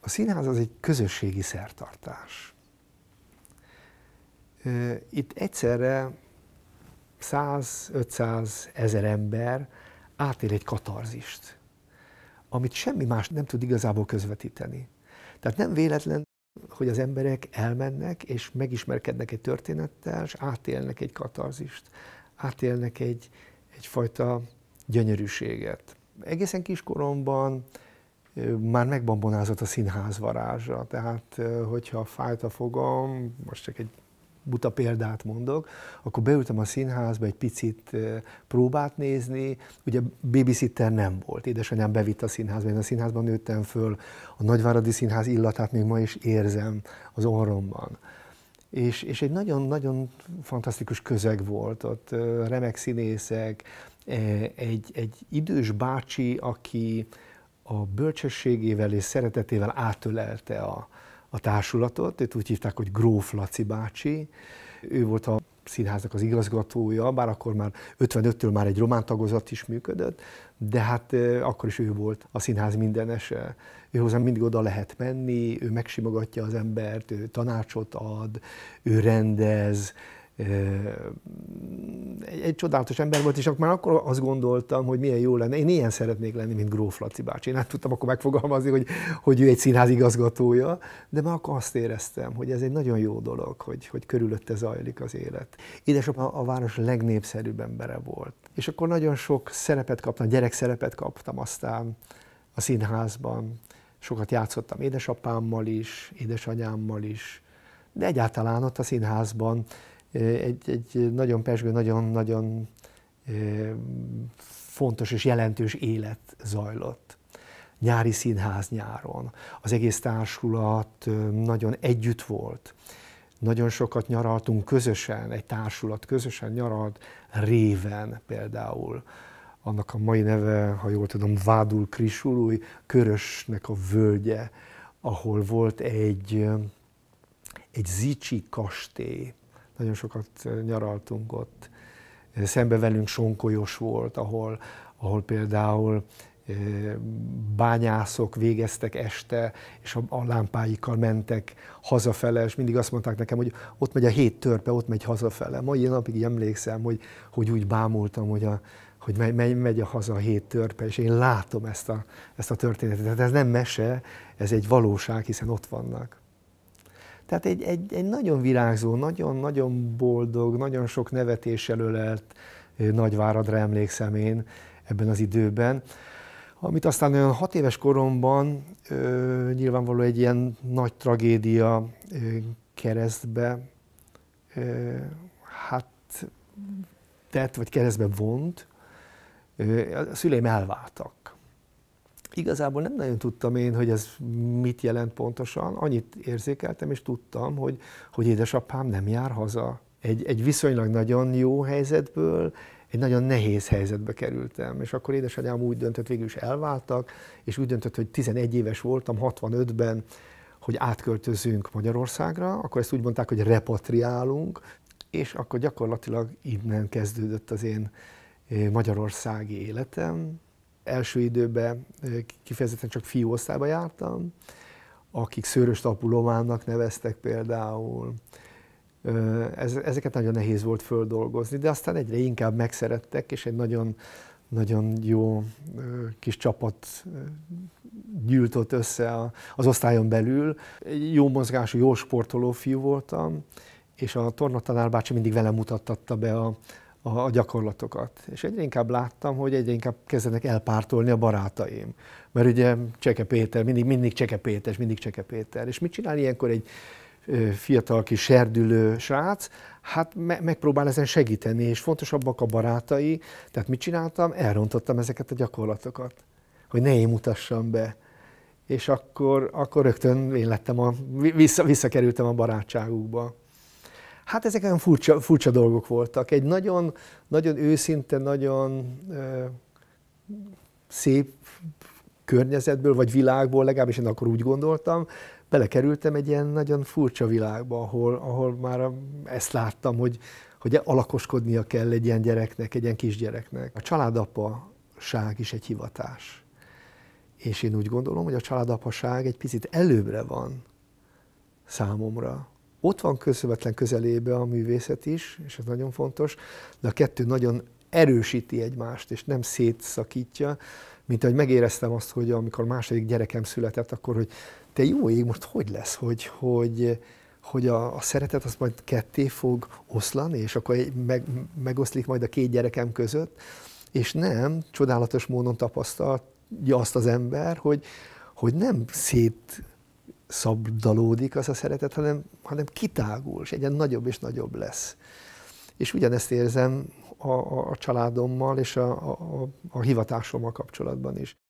A színház az egy közösségi szertartás. Itt egyszerre 100, 500, 1000 ember átél egy katarzist, amit semmi más nem tud igazából közvetíteni. Tehát nem véletlen, hogy az emberek elmennek és megismerkednek egy történettel, és átélnek egy katarzist, átélnek egy, egyfajta gyönyörűséget. Egészen kiskoromban már megbambonázott a színház varázsa. Tehát, hogyha fájt a fogam, most csak egy buta példát mondok, akkor beültem a színházba egy picit próbát nézni, ugye babysitter nem volt, édesanyám bevitt a színházba, én a színházban nőttem föl, a Nagyváradi Színház illatát még ma is érzem az orromban. És, és egy nagyon-nagyon fantasztikus közeg volt, ott remek színészek, e, egy, egy idős bácsi, aki a bölcsességével és szeretetével átölelte a, a társulatot, őt úgy hívták, hogy Gróf Laci bácsi, ő volt a színháznak az igazgatója, bár akkor már 55-től már egy román tagozat is működött, de hát akkor is ő volt a színház mindenese. Ő mindig oda lehet menni, ő megsimogatja az embert, ő tanácsot ad, ő rendez, egy, egy csodálatos ember volt, és akkor már akkor azt gondoltam, hogy milyen jó lenne. Én ilyen szeretnék lenni, mint Gróf Laci bácsi. Én nem tudtam akkor megfogalmazni, hogy, hogy ő egy színház igazgatója, de már akkor azt éreztem, hogy ez egy nagyon jó dolog, hogy, hogy körülötte zajlik az élet. Édesapa a város legnépszerűbb embere volt. És akkor nagyon sok szerepet kaptam, gyerekszerepet kaptam aztán a színházban. Sokat játszottam édesapámmal is, édesanyámmal is, de egyáltalán ott a színházban egy, egy nagyon pesgő, nagyon-nagyon fontos és jelentős élet zajlott. Nyári színház nyáron, az egész társulat nagyon együtt volt, nagyon sokat nyaraltunk közösen, egy társulat közösen nyaralt, Réven például, annak a mai neve, ha jól tudom, Vádul Krisulúj, Körösnek a völgye, ahol volt egy, egy zicsi kastély, nagyon sokat nyaraltunk ott. Szembe velünk Sonkolyos volt, ahol, ahol például bányászok végeztek este, és a, a lámpáikkal mentek hazafele, és mindig azt mondták nekem, hogy ott megy a hét törpe, ott megy hazafele. Mai napig emlékszem, hogy, hogy úgy bámultam, hogy, a, hogy megy, megy, megy a haza a hét törpe, és én látom ezt a, ezt a történetet. Tehát ez nem mese, ez egy valóság, hiszen ott vannak. Tehát egy, egy, egy nagyon virágzó, nagyon-nagyon boldog, nagyon sok nevetéssel ölelt Nagyváradra emlékszem én ebben az időben, amit aztán olyan hat éves koromban ö, nyilvánvaló egy ilyen nagy tragédia ö, keresztbe ö, hát tett, vagy keresztbe vont. Ö, a szüleim elváltak. Igazából nem nagyon tudtam én, hogy ez mit jelent pontosan. Annyit érzékeltem, és tudtam, hogy, hogy édesapám nem jár haza. Egy, egy viszonylag nagyon jó helyzetből, egy nagyon nehéz helyzetbe kerültem, és akkor édesanyám úgy döntött, végül is elváltak, és úgy döntött, hogy 11 éves voltam, 65-ben, hogy átköltözünk Magyarországra, akkor ezt úgy mondták, hogy repatriálunk, és akkor gyakorlatilag innen kezdődött az én eh, magyarországi életem, első időben kifejezetten csak fiú osztályba jártam, akik szőrös tapulomának neveztek például. Ezeket nagyon nehéz volt földolgozni, de aztán egyre inkább megszerettek, és egy nagyon, nagyon jó kis csapat gyűlt ott össze az osztályon belül. Jó mozgású, jó sportoló fiú voltam, és a tornatanár bácsi mindig velem mutattatta be a, a a gyakorlatokat. És egyre inkább láttam, hogy egyre inkább kezdenek elpártolni a barátaim. Mert ugye Cseke Péter, mindig, mindig Cseke Péter, mindig Cseke Péter. És mit csinál ilyenkor egy fiatal kis serdülő srác? Hát me- megpróbál ezen segíteni, és fontosabbak a barátai. Tehát mit csináltam? Elrontottam ezeket a gyakorlatokat, hogy ne én mutassam be. És akkor, akkor rögtön én lettem a, vissza, visszakerültem a barátságukba. Hát ezek olyan furcsa, furcsa dolgok voltak. Egy nagyon, nagyon őszinte, nagyon ö, szép környezetből, vagy világból, legalábbis én akkor úgy gondoltam, belekerültem egy ilyen nagyon furcsa világba, ahol, ahol már ezt láttam, hogy, hogy alakoskodnia kell egy ilyen gyereknek, egy ilyen kisgyereknek. A családapaság is egy hivatás. És én úgy gondolom, hogy a családapaság egy picit előbbre van számomra, ott van közvetlen közelébe a művészet is, és ez nagyon fontos, de a kettő nagyon erősíti egymást, és nem szétszakítja, mint ahogy megéreztem azt, hogy amikor második gyerekem született, akkor, hogy te jó ég, most hogy lesz, hogy, hogy, hogy a, a szeretet az majd ketté fog oszlani, és akkor meg, megoszlik majd a két gyerekem között, és nem, csodálatos módon tapasztalja azt az ember, hogy, hogy nem szét szabdalódik az a szeretet, hanem, hanem kitágul, és egyen nagyobb és nagyobb lesz. És ugyanezt érzem a, a, a családommal és a, a, a hivatásommal kapcsolatban is.